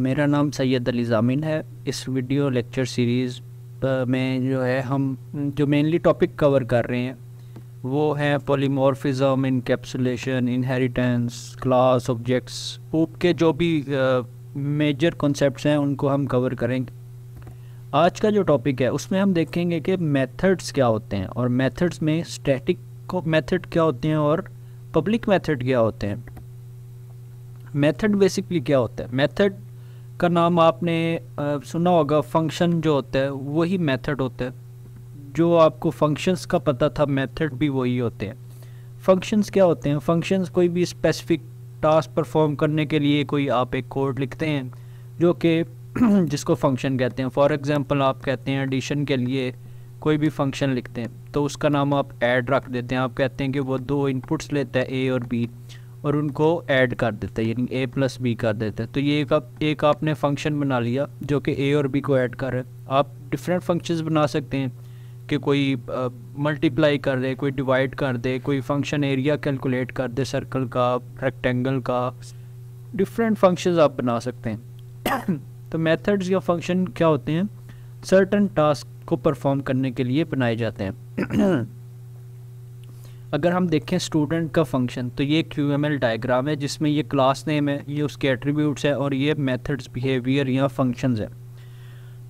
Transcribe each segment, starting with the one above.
मेरा नाम सैयद अली जामिन है इस वीडियो लेक्चर सीरीज़ में जो है हम जो मेनली टॉपिक कवर कर रहे हैं वो हैं polymorphism encapsulation inheritance class objects OOP के जो भी मेजर कॉन्सेप्ट्स हैं उनको हम कवर करेंगे आज का जो टॉपिक है उसमें हम देखेंगे कि मेथड्स क्या होते हैं और मेथड्स में स्टैटिक मेथड क्या होते हैं और पब्लिक मेथड क्या होते हैं मेथड बेसिकली क्या होता है मेथड का नाम आपने सुना होगा फंक्शन जो होता है वही मेथड होता है जो आपको फंक्शंस का पता था मेथड भी वही होते हैं फंक्शंस क्या होते हैं फंक्शंस कोई भी स्पेसिफिक टास्क परफॉर्म करने के लिए कोई आप एक कोड लिखते हैं जो कि जिसको फंक्शन कहते हैं फॉर एग्ज़ाम्पल आप कहते हैं एडिशन के लिए कोई भी फंक्शन लिखते हैं तो उसका नाम आप ऐड रख देते हैं आप कहते हैं कि वो दो इनपुट्स लेता है ए और बी और उनको ऐड कर देता है यानी ए प्लस बी कर देता है तो ये एक आप एक आपने फंक्शन बना लिया जो कि ए और बी को ऐड कर रहा है आप डिफरेंट फंक्शंस बना सकते हैं कि कोई मल्टीप्लाई कर दे कोई डिवाइड कर दे कोई फंक्शन एरिया कैलकुलेट कर दे सर्कल का रेक्टेंगल का डिफरेंट फंक्शंस आप बना सकते हैं तो मेथड्स या फंक्शन क्या होते हैं सर्टन टास्क को परफॉर्म करने के लिए बनाए जाते हैं अगर हम देखें स्टूडेंट का फंक्शन तो ये क्यू एम एल डायग्राम है जिसमें ये क्लास नेम है ये उसके एट्रीब्यूट्स है और ये मेथड्स बिहेवियर या फंक्शन है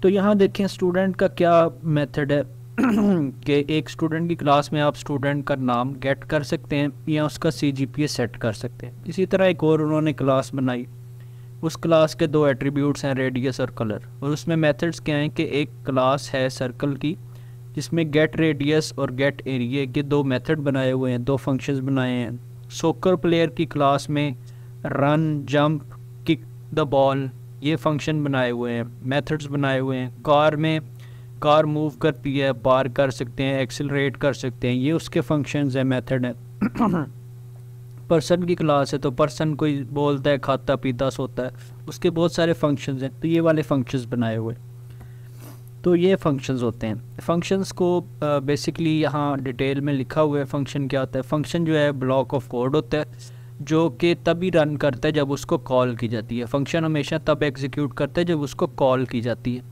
तो यहाँ देखें स्टूडेंट का क्या मेथड है कि एक स्टूडेंट की क्लास में आप स्टूडेंट का नाम गेट कर सकते हैं या उसका सी जी पी सेट कर सकते हैं इसी तरह एक और उन्होंने क्लास बनाई उस क्लास के दो एट्रीब्यूट्स हैं रेडियस और कलर और उसमें मेथड्स क्या हैं कि एक क्लास है सर्कल की जिसमें गेट रेडियस और गेट एरिए के दो मेथड बनाए हुए हैं दो फंक्शंस बनाए हैं सोकर प्लेयर की क्लास में run jump kick the ball ये फंक्शन बनाए हुए हैं मेथड्स बनाए हुए हैं कार में कार मूव करती है बार कर सकते हैं एक्सेलरेट कर सकते हैं ये उसके फंक्शंस है मेथड है पर्सन की क्लास है तो पर्सन कोई बोलता है खाता पीता सोता है उसके बहुत सारे फंक्शंस हैं तो ये वाले फंक्शंस बनाए हुए हैं तो ये फंक्शंस होते हैं फंक्शंस को बेसिकली यहाँ डिटेल में लिखा हुआ है फंक्शन क्या होता है फंक्शन जो है ब्लॉक ऑफ कोड होता है जो कि तभी रन करता है जब उसको कॉल की जाती है फंक्शन हमेशा तब एग्जीक्यूट करता है जब उसको कॉल की जाती है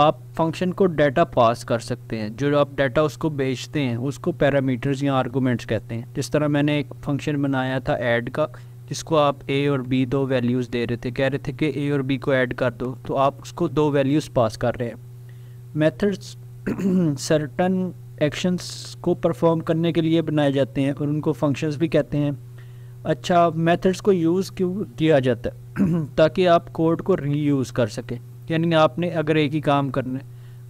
आप फंक्शन को डाटा पास कर सकते हैं जो आप डाटा उसको बेचते हैं उसको पैरामीटर्स या आर्गूमेंट्स कहते हैं जिस तरह मैंने एक फंक्शन बनाया था ऐड का जिसको आप ए और बी दो वैल्यूज़ दे रहे थे कह रहे थे कि ए और बी को ऐड कर दो तो आप उसको दो वैल्यूज़ पास कर रहे हैं मेथड्स सर्टन एक्शंस को परफॉर्म करने के लिए बनाए जाते हैं और उनको फंक्शंस भी कहते हैं अच्छा मेथड्स को यूज़ क्यों किया जाता है ताकि आप कोड को रीयूज़ कर सकें यानी आपने अगर एक ही काम करना है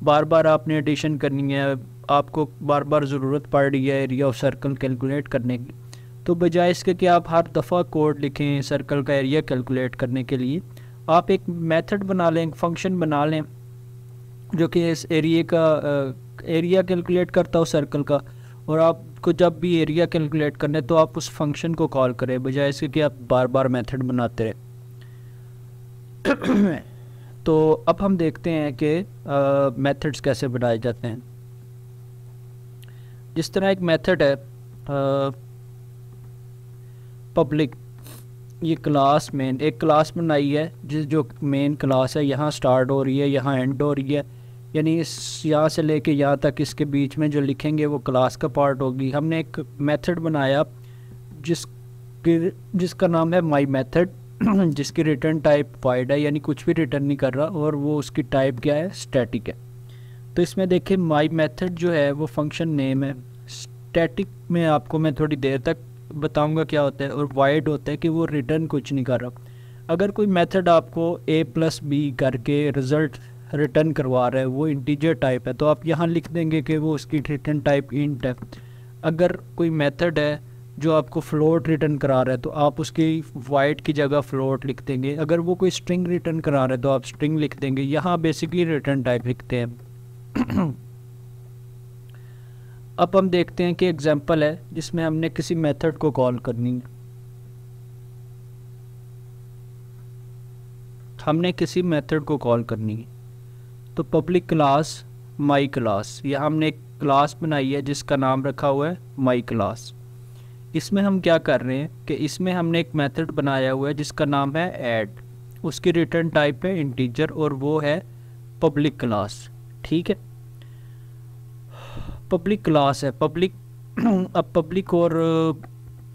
बार बार आपने एडिशन करनी है आपको बार बार ज़रूरत पड़ रही है एरिया ऑफ सर्कल कैलकुलेट करने की तो बजाय इसके कि आप हर दफ़ा कोड लिखें सर्कल का एरिया कैलकुलेट करने के लिए आप एक मेथड बना लें फंक्शन बना लें जो कि इस एरिए का एरिया कैलकुलेट करता हो सर्कल का और आपको जब भी एरिया कैलकुलेट है तो आप उस फंक्शन को कॉल करें बजाय इसके कि आप बार बार मेथड बनाते रहे तो अब हम देखते हैं कि मेथड्स कैसे बनाए जाते हैं जिस तरह एक मेथड है पब्लिक ये क्लास मेन एक क्लास बनाई है जिस जो मेन क्लास है यहाँ स्टार्ट हो रही है यहाँ एंड हो रही है यानी इस या से लेके या तक इसके बीच में जो लिखेंगे वो क्लास का पार्ट होगी हमने एक मेथड बनाया जिस जिसका नाम है माई मेथड जिसकी रिटर्न टाइप वाइड है यानी कुछ भी रिटर्न नहीं कर रहा और वो उसकी टाइप क्या है स्टैटिक है तो इसमें देखिए माई मेथड जो है वो फंक्शन नेम है स्टैटिक में आपको मैं थोड़ी देर तक बताऊंगा क्या होता है और वाइड होता है कि वो रिटर्न कुछ नहीं कर रहा अगर कोई मेथड आपको ए प्लस बी करके रिज़ल्ट रिटर्न करवा रहा है वो इंटीजर टाइप है तो आप यहाँ लिख देंगे कि वो उसकी रिटर्न टाइप इंट है अगर कोई मेथड है जो आपको फ्लोट रिटर्न करा रहा है तो आप उसकी वाइट की जगह फ्लोट लिख देंगे अगर वो कोई स्ट्रिंग रिटर्न करा रहा है तो आप स्ट्रिंग लिख देंगे यहाँ बेसिकली रिटर्न टाइप लिखते हैं अब हम देखते हैं कि एग्जांपल है जिसमें हमने किसी मेथड को कॉल करनी है हमने किसी मेथड को कॉल करनी है तो पब्लिक क्लास माई क्लास या हमने एक क्लास बनाई है जिसका नाम रखा हुआ है माई क्लास इसमें हम क्या कर रहे हैं कि इसमें हमने एक मेथड बनाया हुआ है जिसका नाम है ऐड उसकी रिटर्न टाइप है इंटीजर और वो है पब्लिक क्लास ठीक है पब्लिक क्लास है पब्लिक अब पब्लिक और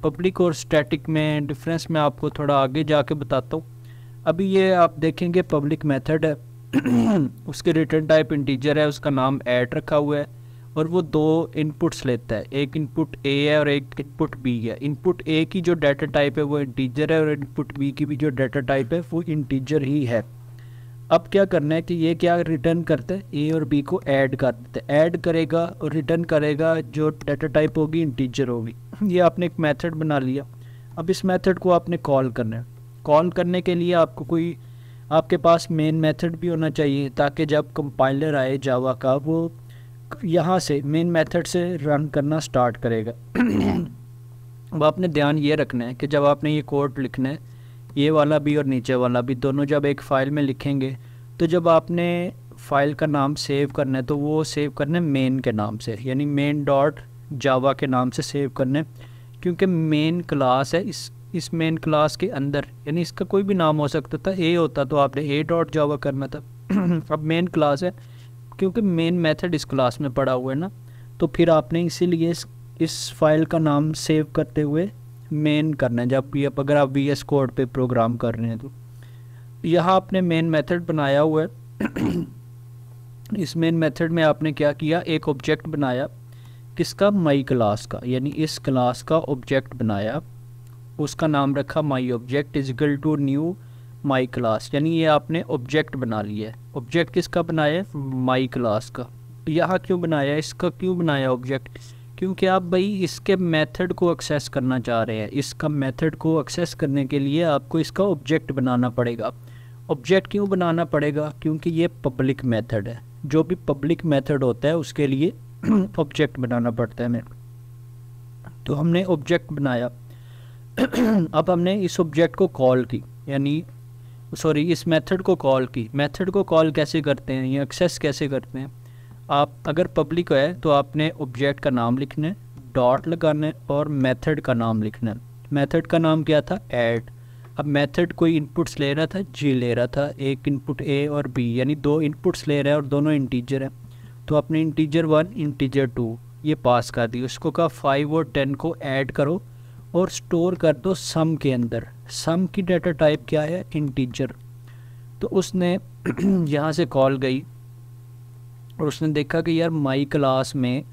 पब्लिक और स्टैटिक में डिफरेंस मैं आपको थोड़ा आगे जाके बताता हूँ अभी ये आप देखेंगे पब्लिक मेथड है उसके रिटर्न टाइप इंटीजर है उसका नाम ऐड रखा हुआ है और वो दो इनपुट्स लेता है एक इनपुट ए है और एक इनपुट बी है इनपुट ए की जो डाटा टाइप है वो इंटीजर है और इनपुट बी की भी जो डाटा टाइप है वो इंटीजर ही है अब क्या करना है कि ये क्या रिटर्न करते हैं ए और बी को ऐड कर देते हैं ऐड करेगा और रिटर्न करेगा जो डाटा टाइप होगी इंटीजर होगी ये आपने एक मैथड बना लिया अब इस मैथड को आपने कॉल करना है कॉल करने के लिए आपको कोई आपके पास मेन मेथड भी होना चाहिए ताकि जब कंपाइलर आए जावा का वो यहाँ से मेन मेथड से रन करना स्टार्ट करेगा अब आपने ध्यान ये रखना है कि जब आपने ये कोड लिखना है ये वाला भी और नीचे वाला भी दोनों जब एक फ़ाइल में लिखेंगे तो जब आपने फ़ाइल का नाम सेव करना है तो वो सेव करना है मेन के नाम से यानी मेन डॉट जावा के नाम से सेव करना है क्योंकि मेन क्लास है इस इस मेन क्लास के अंदर यानी इसका कोई भी नाम हो सकता था ए होता तो आपने ए डॉट जावा करना था अब मेन क्लास है क्योंकि मेन मेथड इस क्लास में पड़ा हुआ है ना तो फिर आपने इसीलिए इस, इस फाइल का नाम सेव करते हुए मेन करना है जब आप अगर आप वी एस कोड पर प्रोग्राम कर रहे हैं तो यहाँ आपने मेन मेथड बनाया हुआ है इस मेन मेथड में आपने क्या किया एक ऑब्जेक्ट बनाया किसका मई क्लास का यानी इस क्लास का ऑब्जेक्ट बनाया उसका नाम रखा my object is equal to new my class यानी ये आपने ऑब्जेक्ट बना लिया है ऑब्जेक्ट किसका बनाया है माई क्लास का तो यहाँ क्यों बनाया इसका क्यों बनाया ऑब्जेक्ट क्योंकि आप भाई इसके मेथड को एक्सेस करना चाह रहे हैं इसका मेथड को एक्सेस करने के लिए आपको इसका ऑब्जेक्ट बनाना पड़ेगा ऑब्जेक्ट क्यों बनाना पड़ेगा क्योंकि ये पब्लिक मेथड है जो भी पब्लिक मेथड होता है उसके लिए ऑब्जेक्ट बनाना पड़ता है हमें तो हमने ऑब्जेक्ट बनाया अब हमने इस ऑब्जेक्ट को कॉल की यानी सॉरी इस मेथड को कॉल की मेथड को कॉल कैसे करते हैं या एक्सेस कैसे करते हैं आप अगर पब्लिक है तो आपने ऑब्जेक्ट का नाम लिखना है डॉट लगाना है और मेथड का नाम लिखना है मेथड का नाम क्या था ऐड अब मेथड कोई इनपुट्स ले रहा था जी ले रहा था एक इनपुट ए और बी यानी दो इनपुट्स ले रहा है और दोनों इंटीजर हैं तो आपने इंटीजर वन इंटीजर टू ये पास कर दी उसको कहा फाइव और टेन को ऐड करो और स्टोर कर दो सम के अंदर सम की डाटा टाइप क्या है इंटीजर तो उसने यहाँ से कॉल गई और उसने देखा कि यार माई क्लास में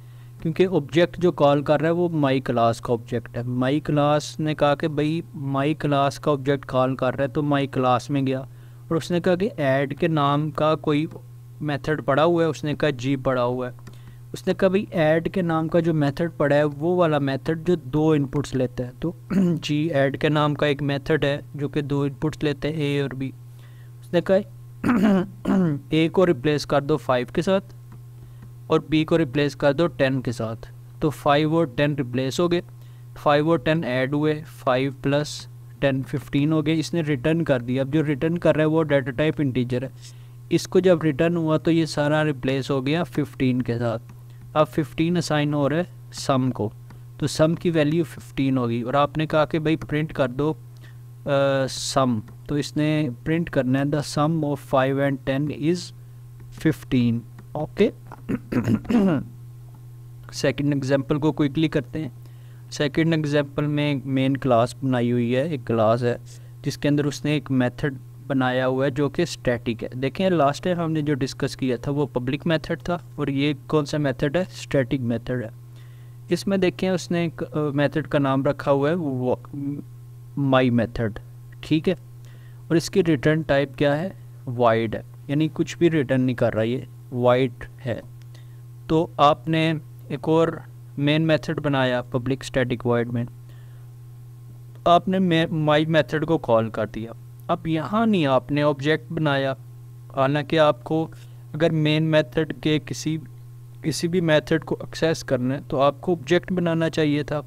क्योंकि ऑब्जेक्ट जो कॉल कर रहा है वो माई क्लास का ऑब्जेक्ट है माई क्लास ने कहा कि भाई माई क्लास का ऑब्जेक्ट कॉल कर रहा है तो माई क्लास में गया और उसने कहा कि ऐड के नाम का कोई मेथड पड़ा हुआ है उसने कहा जी पड़ा हुआ है उसने कहा भाई ऐड के नाम का जो मेथड पड़ा है वो वाला मेथड जो दो इनपुट्स लेता है तो जी ऐड के नाम का एक मेथड है जो कि दो इनपुट्स लेते हैं ए और बी उसने कहा ए को रिप्लेस कर दो फाइव के साथ और बी को रिप्लेस कर दो टेन के साथ तो फाइव और टेन रिप्लेस हो गए फाइव और टेन ऐड हुए फाइव प्लस टेन फिफ्टीन हो गए इसने रिटर्न कर दिया अब जो रिटर्न कर रहा है वो डाटा टाइप इंटीजर है इसको जब रिटर्न हुआ तो ये सारा रिप्लेस हो गया फिफ्टीन के साथ अब 15 असाइन हो रहा है सम को तो सम की वैल्यू 15 होगी और आपने कहा कि भाई प्रिंट कर दो आ, सम तो इसने प्रिंट करना है the sum of five and ten is fifteen okay second example को क्विकली करते हैं सेकंड एग्जांपल में मेन क्लास बनाई हुई है एक क्लास है जिसके अंदर उसने एक मेथड बनाया हुआ है जो कि स्टैटिक है देखें लास्ट टाइम हमने जो डिस्कस किया था वो पब्लिक मेथड था और ये कौन सा मेथड है स्टैटिक मेथड है इसमें देखें उसने एक मेथड का नाम रखा हुआ है वो माई मेथड ठीक है और इसकी रिटर्न टाइप क्या है वाइड है यानी कुछ भी रिटर्न नहीं कर रहा ये वाइड है तो आपने एक और मेन मेथड बनाया पब्लिक स्टैटिक वाइड में आपने माई मेथड को कॉल कर दिया अब यहाँ नहीं आपने ऑब्जेक्ट बनाया हालांकि आपको अगर मेन मेथड के किसी किसी भी मेथड को एक्सेस करना है तो आपको ऑब्जेक्ट बनाना चाहिए था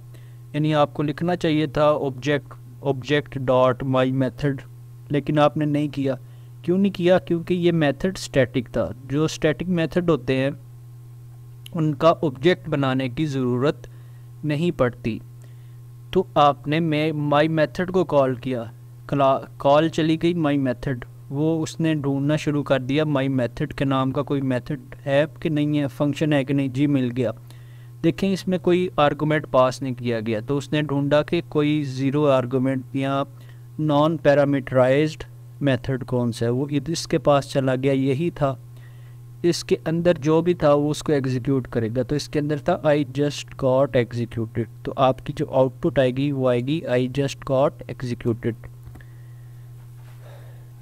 यानी आपको लिखना चाहिए था object object dot my method लेकिन आपने नहीं किया क्यों नहीं किया क्योंकि ये मेथड स्टैटिक था जो स्टैटिक मेथड होते हैं उनका ऑब्जेक्ट बनाने की ज़रूरत नहीं पड़ती तो आपने मैं माई मेथड को कॉल किया कॉल चली गई माई मेथड वो उसने ढूंढना शुरू कर दिया माई मेथड के नाम का कोई मेथड है कि नहीं है फंक्शन है कि नहीं जी मिल गया देखें इसमें कोई आर्गूमेंट पास नहीं किया गया तो उसने ढूंढा कि कोई ज़ीरो आर्गूमेंट या नॉन पैरामीटराइज्ड मेथड कौन सा है वो तो इसके पास चला गया यही था इसके अंदर जो भी था वो उसको एग्जीक्यूट करेगा तो इसके अंदर था आई जस्ट गॉट एग्जीक्यूटेड तो आपकी जो आउटपुट आएगी वो आएगी I just got executed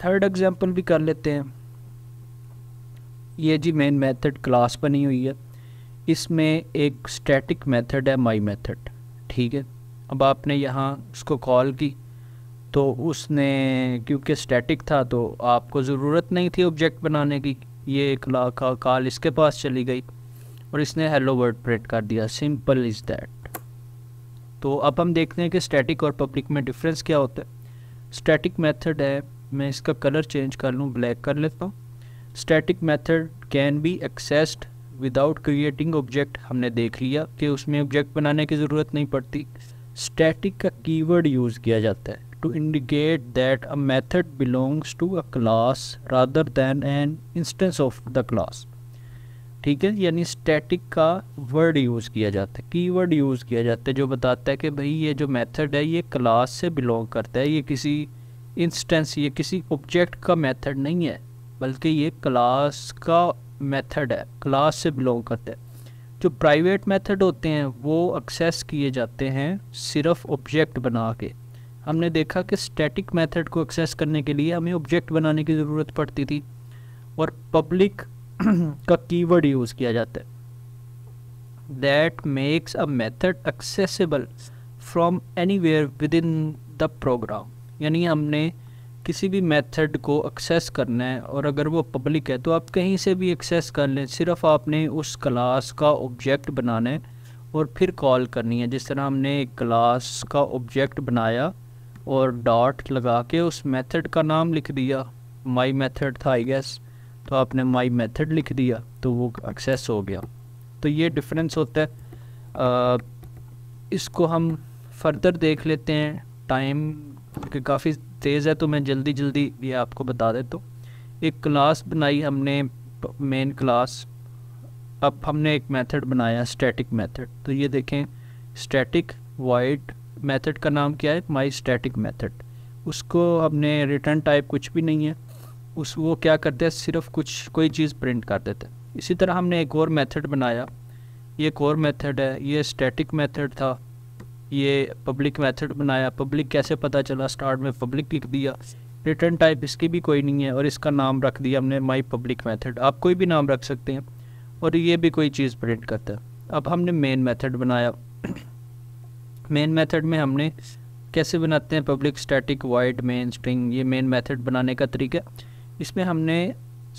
third example भी कर लेते हैं ये जी मेन मेथड क्लास बनी हुई है इसमें एक स्टैटिक मेथड है माई मेथड ठीक है अब आपने यहाँ उसको कॉल की तो उसने क्योंकि स्टैटिक था तो आपको ज़रूरत नहीं थी ऑब्जेक्ट बनाने की ये एक लाखा कॉल इसके पास चली गई और इसने हेलो वर्ड प्रिंट कर दिया सिंपल इज़ दैट तो अब हम देखते हैं कि स्टैटिक और पब्लिक में डिफरेंस क्या होता है स्टैटिक मेथड है मैं इसका कलर चेंज कर लूँ ब्लैक कर लेता हूँ static method can be accessed without creating object हमने देख लिया कि उसमें ऑब्जेक्ट बनाने की ज़रूरत नहीं पड़ती स्टैटिक का कीवर्ड यूज़ किया जाता है to indicate that a method belongs to a class rather than an instance of the class ठीक है यानी स्टैटिक का वर्ड यूज़ किया जाता है कीवर्ड यूज़ किया जाता है जो बताता है कि भाई ये जो मेथड है ये क्लास से बिलोंग करता है ये किसी इंस्टेंस ये किसी ऑब्जेक्ट का मेथड नहीं है बल्कि ये क्लास का मेथड है क्लास से बिलोंग करता है जो प्राइवेट मेथड होते हैं वो एक्सेस किए जाते हैं सिर्फ ऑब्जेक्ट बना के हमने देखा कि स्टैटिक मेथड को एक्सेस करने के लिए हमें ऑब्जेक्ट बनाने की ज़रूरत पड़ती थी और पब्लिक का कीवर्ड यूज़ किया जाता है that makes a method accessible from anywhere within the program यानी हमने किसी भी मेथड को एक्सेस करना है और अगर वो पब्लिक है तो आप कहीं से भी एक्सेस कर लें सिर्फ आपने उस क्लास का ऑब्जेक्ट बनाना है और फिर कॉल करनी है जिस तरह हमने एक क्लास का ऑब्जेक्ट बनाया और डॉट लगा के उस मेथड का नाम लिख दिया माई मेथड था आई गेस तो आपने माई मेथड लिख दिया तो वो एक्सेस हो गया तो ये डिफरेंस होता है आ, इसको हम फर्दर देख लेते हैं टाइम क्योंकि काफ़ी तेज़ है तो मैं जल्दी जल्दी ये आपको बता देता हूँ एक क्लास बनाई हमने मेन क्लास अब हमने एक मेथड बनाया स्टैटिक मेथड तो ये देखें स्टैटिक वाइड मेथड का नाम क्या है माई स्टैटिक मेथड उसको हमने रिटर्न टाइप कुछ भी नहीं है उस वो क्या करते हैं सिर्फ कुछ कोई चीज़ प्रिंट कर देते इसी तरह हमने एक और मेथड बनाया ये एक और मेथड है ये स्टैटिक मेथड था ये पब्लिक मेथड बनाया पब्लिक कैसे पता चला स्टार्ट में पब्लिक लिख दिया रिटर्न टाइप इसकी भी कोई नहीं है और इसका नाम रख दिया हमने माई पब्लिक मेथड आप कोई भी नाम रख सकते हैं और ये भी कोई चीज़ प्रिंट करता है अब हमने मेन मेथड बनाया मेन मेथड में हमने कैसे बनाते हैं public static void main string ये मेन मेथड बनाने का तरीका इसमें हमने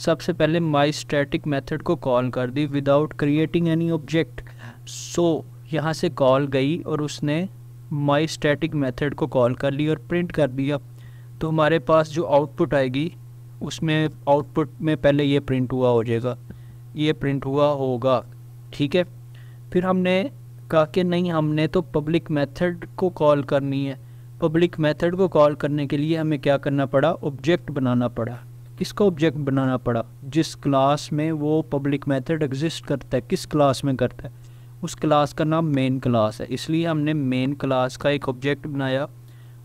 सबसे पहले माई स्टैटिक मेथड को कॉल कर दी without creating any object so यहाँ से कॉल गई और उसने माई स्टैटिक मेथड को कॉल कर ली और प्रिंट कर दिया तो हमारे पास जो आउटपुट आएगी उसमें आउटपुट में पहले ये प्रिंट हुआ हो जाएगा ये प्रिंट हुआ होगा ठीक है फिर हमने कहा कि नहीं हमने तो पब्लिक मेथड को कॉल करनी है पब्लिक मेथड को कॉल करने के लिए हमें क्या करना पड़ा ऑब्जेक्ट बनाना पड़ा किसको ऑब्जेक्ट बनाना पड़ा जिस क्लास में वो पब्लिक मेथड एग्जिस्ट करता है किस क्लास में करता है उस क्लास का नाम मेन क्लास है इसलिए हमने मेन क्लास का एक ऑब्जेक्ट बनाया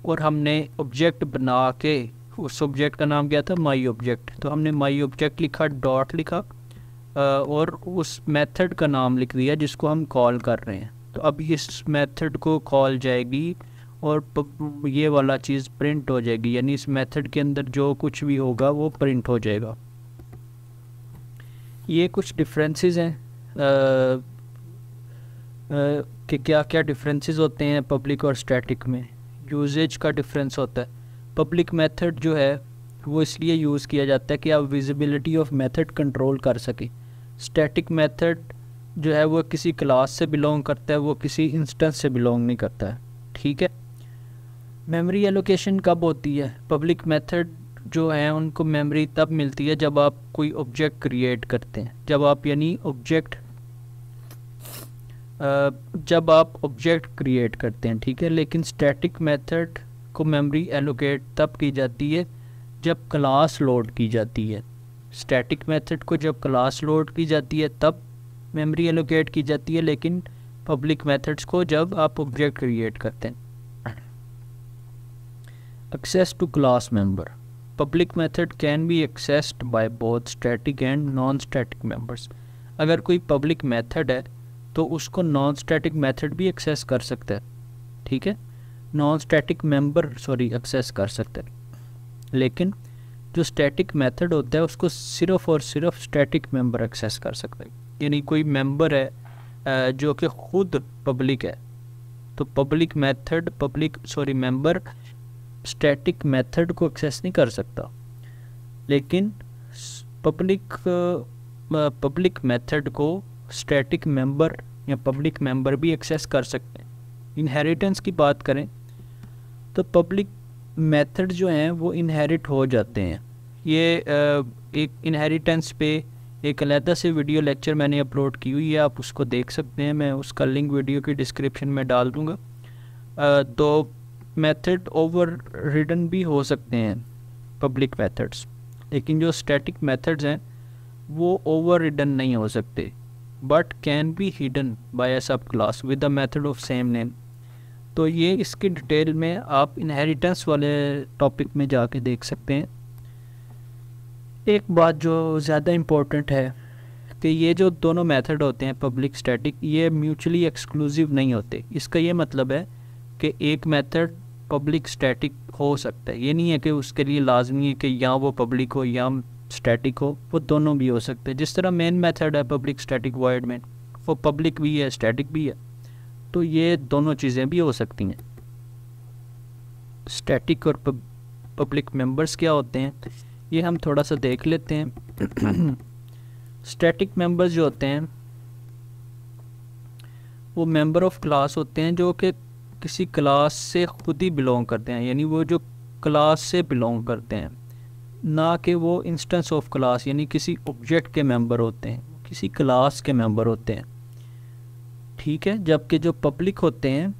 और हमने ऑब्जेक्ट बना के उस ऑब्जेक्ट का नाम क्या था माई ऑब्जेक्ट तो हमने माई ऑब्जेक्ट लिखा डॉट लिखा और उस मेथड का नाम लिख दिया जिसको हम कॉल कर रहे हैं तो अब इस मेथड को कॉल जाएगी और ये वाला चीज़ प्रिंट हो जाएगी यानी इस मेथड के अंदर जो कुछ भी होगा वो प्रिंट हो जाएगा ये कुछ डिफरेंसेस हैं कि क्या क्या डिफरेंसेस होते हैं पब्लिक और स्टैटिक में यूजेज का डिफरेंस होता है पब्लिक मेथड जो है वो इसलिए यूज़ किया जाता है कि आप विजिबिलिटी ऑफ मेथड कंट्रोल कर सकें स्टैटिक मेथड जो है वो किसी क्लास से बिलोंग करता है वो किसी इंस्टेंस से बिलोंग नहीं करता है ठीक है मेमोरी एलोकेशन कब होती है पब्लिक मेथड जो है उनको मेमोरी तब मिलती है जब आप कोई ऑब्जेक्ट क्रिएट करते हैं जब आप यानी ऑब्जेक्ट जब आप ऑब्जेक्ट क्रिएट करते हैं ठीक है लेकिन स्टैटिक मेथड को मेमोरी एलोकेट तब की जाती है जब क्लास लोड की जाती है स्टैटिक मेथड को जब क्लास लोड की जाती है तब मेमोरी एलोकेट की जाती है लेकिन पब्लिक मेथड्स को जब आप ऑब्जेक्ट क्रिएट करते हैं access to class member public method can be accessed by both static and non static members अगर कोई पब्लिक मेथड है तो उसको नॉन स्टैटिक मेथड भी एक्सेस कर सकता है ठीक है non static member sorry access कर सकता है लेकिन जो स्टैटिक मेथड होता है उसको सिर्फ और सिर्फ स्टैटिक मेंबर एक्सेस कर सकता है यानी कोई मेंबर है जो कि खुद पब्लिक है तो public method public sorry member static method को एक्सेस नहीं कर सकता लेकिन पब्लिक पब्लिक मेथड को स्टैटिक मेंबर या पब्लिक मेंबर भी एक्सेस कर सकते हैं इनहेरिटेंस की बात करें तो पब्लिक मेथड जो हैं वो इनहेरिट हो जाते हैं ये एक इनहेरिटेंस पे एक अलहदा से वीडियो लेक्चर मैंने अपलोड की हुई है आप उसको देख सकते हैं मैं उसका लिंक वीडियो की डिस्क्रिप्शन में डाल दूँगा तो मेथड ओवर रिडन भी हो सकते हैं पब्लिक मेथड्स लेकिन जो स्टैटिक मेथड्स हैं वो ओवर रिडन नहीं हो सकते but can be hidden by a sub class with the method of same name तो ये इसके डिटेल में आप इनहेरिटेंस वाले टॉपिक में जाके देख सकते हैं एक बात जो ज़्यादा इम्पोर्टेंट है कि ये जो दोनों मेथड होते हैं पब्लिक स्टैटिक ये म्यूचुअली एक्सक्लूसिव नहीं होते इसका ये मतलब है कि एक मेथड पब्लिक स्टैटिक हो सकता है ये नहीं है कि उसके लिए लाजमी है कि या वो पब्लिक हो या स्टैटिक हो वो दोनों भी हो सकते हैं जिस तरह मेन मेथड है पब्लिक स्टैटिक वॉइड में वो पब्लिक भी है स्टैटिक भी है तो ये दोनों चीज़ें भी हो सकती हैं स्टैटिक और पब्लिक मेंबर्स क्या होते हैं ये हम थोड़ा सा देख लेते हैं स्टैटिक मेंबर्स जो होते हैं वो मेंबर ऑफ क्लास होते हैं जो कि किसी क्लास से खुद ही बिलोंग करते हैं यानी वो जो क्लास से बिलोंग करते हैं ना कि वो इंस्टेंस ऑफ क्लास यानी किसी ऑब्जेक्ट के मेंबर होते हैं किसी क्लास के मेंबर होते हैं ठीक है जबकि जो पब्लिक होते हैं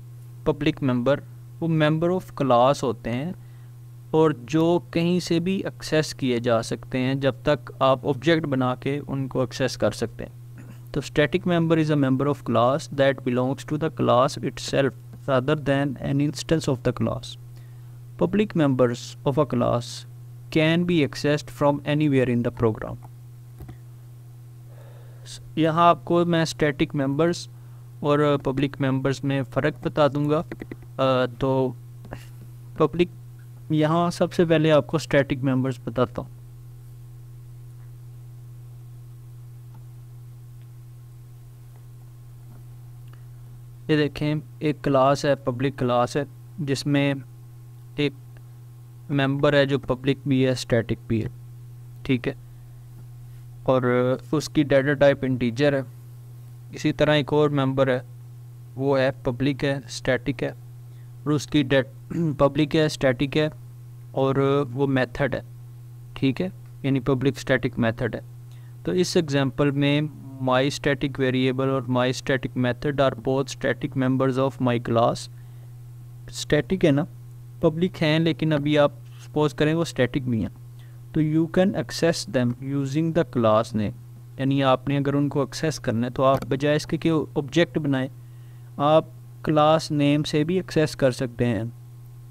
पब्लिक मेंबर वो मेंबर ऑफ क्लास होते हैं और जो कहीं से भी एक्सेस किए जा सकते हैं जब तक आप ऑब्जेक्ट बना के उनको एक्सेस कर सकते हैं तो static member is a member of class that belongs to the class self rather than an instance of the class public members of a class can can be accessed anywhere in the program यहाँ आपको मैं static members और public uh, members में फ़र्क बता दूंगा uh, तो public यहाँ सबसे पहले आपको स्टैटिक मेंबर्स बताता हूँ ये देखें एक क्लास है पब्लिक क्लास है जिसमें एक मेंबर है जो पब्लिक भी है स्टैटिक भी है ठीक है और uh, उसकी डेटा टाइप इंटीजर है इसी तरह एक और मेंबर है वो है पब्लिक है स्टैटिक है और उसकी पब्लिक है स्टैटिक है और uh, वो मेथड है ठीक है यानी पब्लिक स्टैटिक मेथड है तो इस एग्जांपल में माई स्टैटिक वेरिएबल और my static method are both static members of my class static है ना पब्लिक हैं लेकिन अभी आप एक्सपोज करें वो स्टैटिक भी हैं तो you can access them using the class name यानी आपने अगर उनको एक्सेस करना है तो आप बजाय इसके कि ऑब्जेक्ट बनाए आप क्लास नेम से भी एक्सेस कर सकते हैं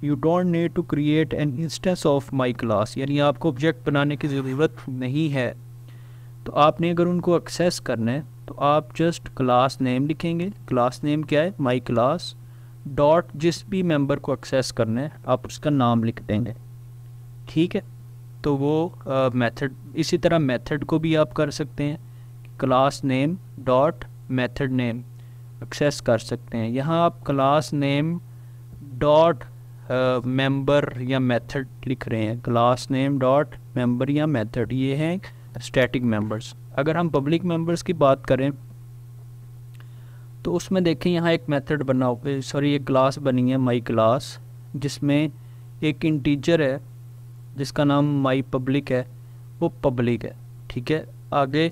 you don't need to create an instance of my class यानी आपको ऑब्जेक्ट बनाने की ज़रूरत नहीं है तो आपने अगर उनको एक्सेस करना है तो आप जस्ट क्लास नेम लिखेंगे क्लास नेम क्या है माई क्लास डॉट जिस भी मेंबर को एक्सेस करना है आप उसका नाम लिख देंगे ठीक है तो वो मेथड uh, इसी तरह मेथड को भी आप कर सकते हैं class name dot method name access कर सकते हैं यहाँ आप क्लास नेम डॉट मेंबर या मेथड लिख रहे हैं क्लास नेम डॉट मेंबर या मेथड ये हैं स्टैटिक मेंबर्स अगर हम पब्लिक मेंबर्स की बात करें तो उसमें देखें यहाँ एक मेथड बना सॉरी एक क्लास बनी है माई क्लास जिसमें एक इंटीजर है जिसका नाम माई पब्लिक है वो पब्लिक है ठीक है आगे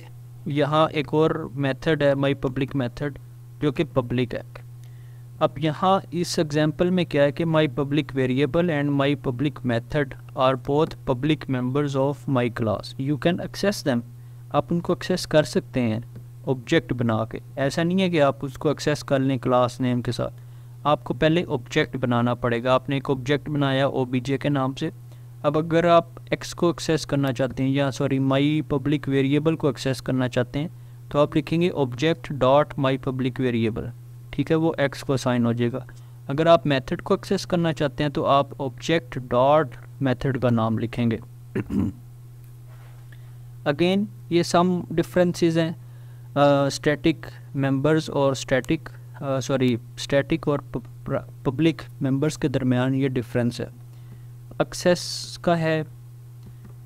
यहाँ एक और मेथड है माई पब्लिक मेथड जो कि पब्लिक है अब यहाँ इस एग्जांपल में क्या है कि my public variable and my public method are both public members of my class you can access them आप उनको एक्सेस कर सकते हैं ऑब्जेक्ट बना के ऐसा नहीं है कि आप उसको एक्सेस कर लें क्लास नेम के साथ आपको पहले ऑब्जेक्ट बनाना पड़ेगा आपने एक ऑब्जेक्ट बनाया ओ के नाम से अब अगर आप एक्स को एक्सेस करना चाहते हैं या सॉरी माई पब्लिक वेरिएबल को एक्सेस करना चाहते हैं तो आप लिखेंगे object dot my public variable ठीक है वो एक्स को साइन हो जाएगा अगर आप मेथड को एक्सेस करना चाहते हैं तो आप ऑब्जेक्ट डॉट मेथड का नाम लिखेंगे अगेन ये सम डिफरेंसेस हैं स्टैटिक मेंबर्स और स्टैटिक सॉरी स्टैटिक और पब्लिक मेंबर्स के दरमियान ये डिफरेंस है एक्सेस का है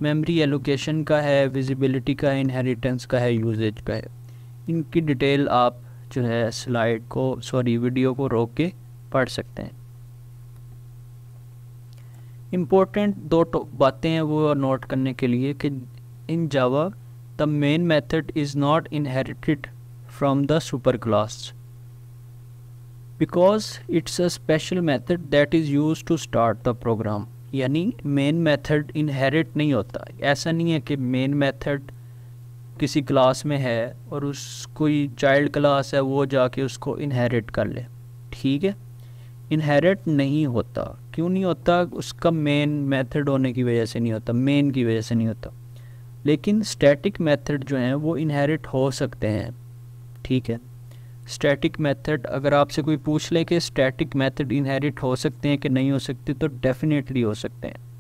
मेमोरी एलोकेशन का है विजिबिलिटी का है इनहेरिटेंस का है यूजेज का है इनकी डिटेल आप जो है स्लाइड को सॉरी वीडियो को रोक के पढ़ सकते हैं इम्पोर्टेंट दो बातें हैं वो नोट करने के लिए कि in Java the main method is not inherited from the super class because it's a special method that is use to start the program यानी मेन मेथड इनहेरिट नहीं होता ऐसा नहीं है कि मेन मेथड किसी क्लास में है और उस कोई चाइल्ड क्लास है वो जाके उसको इनहेरिट कर ले ठीक है इनहेरिट नहीं होता क्यों नहीं होता उसका मेन मेथड होने की वजह से नहीं होता मेन की वजह से नहीं होता लेकिन स्टैटिक मेथड जो हैं वो इनहेरिट हो सकते हैं ठीक है स्टैटिक मेथड अगर आपसे कोई पूछ ले कि स्टैटिक मेथड इनहेरिट हो सकते हैं कि नहीं हो सकते तो डेफिनेटली हो सकते हैं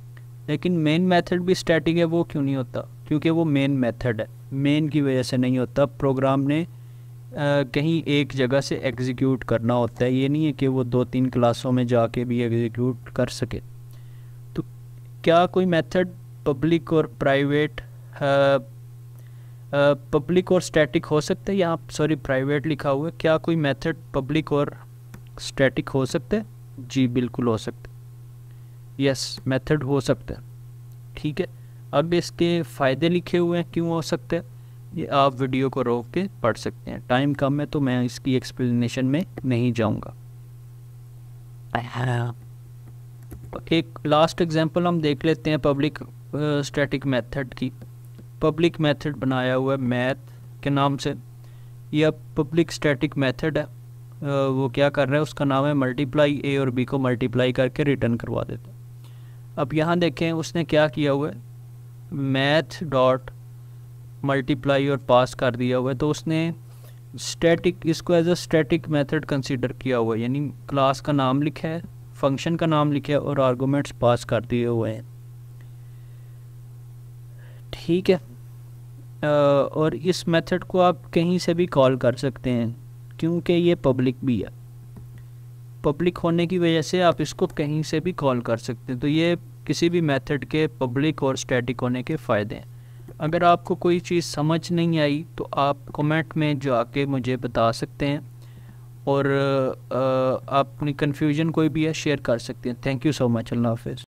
लेकिन मेन मेथड भी स्टैटिक है वो क्यों नहीं होता क्योंकि वो मेन मेथड है मेन की वजह से नहीं होता प्रोग्राम ने आ, कहीं एक जगह से एग्जीक्यूट करना होता है ये नहीं है कि वो दो तीन क्लासों में जाके भी एग्जीक्यूट कर सके तो क्या कोई मेथड पब्लिक और प्राइवेट पब्लिक और स्टैटिक हो सकते हैं या आप सॉरी प्राइवेट लिखा हुआ है क्या कोई मेथड पब्लिक और स्टैटिक हो सकते हैं जी बिल्कुल हो सकते यस मेथड हो सकता है ठीक है अब इसके फ़ायदे लिखे हुए हैं क्यों हो सकते हैं ये आप वीडियो को रोक के पढ़ सकते हैं टाइम कम है तो मैं इसकी एक्सप्लेनेशन में नहीं जाऊँगा एक लास्ट एग्जांपल हम देख लेते हैं पब्लिक स्टैटिक मेथड की पब्लिक मेथड बनाया हुआ है मैथ के नाम से यह पब्लिक स्टैटिक मेथड है वो क्या कर रहे हैं उसका नाम है मल्टीप्लाई ए और बी को मल्टीप्लाई करके रिटर्न करवा देते हैं अब यहाँ देखें उसने क्या किया हुआ है मैथ डॉट मल्टीप्लाई और पास कर दिया हुआ है तो उसने स्टैटिक इसको as a static method consider किया हुआ है यानी क्लास का नाम लिखा है फंक्शन का नाम लिखा है और आर्गूमेंट्स पास कर दिए हुए हैं ठीक है और इस मेथड को आप कहीं से भी कॉल कर सकते हैं क्योंकि ये पब्लिक भी है पब्लिक होने की वजह से आप इसको कहीं से भी कॉल कर सकते हैं तो ये किसी भी मेथड के पब्लिक और स्टैटिक होने के फ़ायदे हैं अगर आपको कोई चीज़ समझ नहीं आई तो आप कमेंट में जाके मुझे बता सकते हैं और आप अपनी कन्फ्यूजन कोई भी है शेयर कर सकते हैं थैंक यू सो मच अल्लाह हाफिज़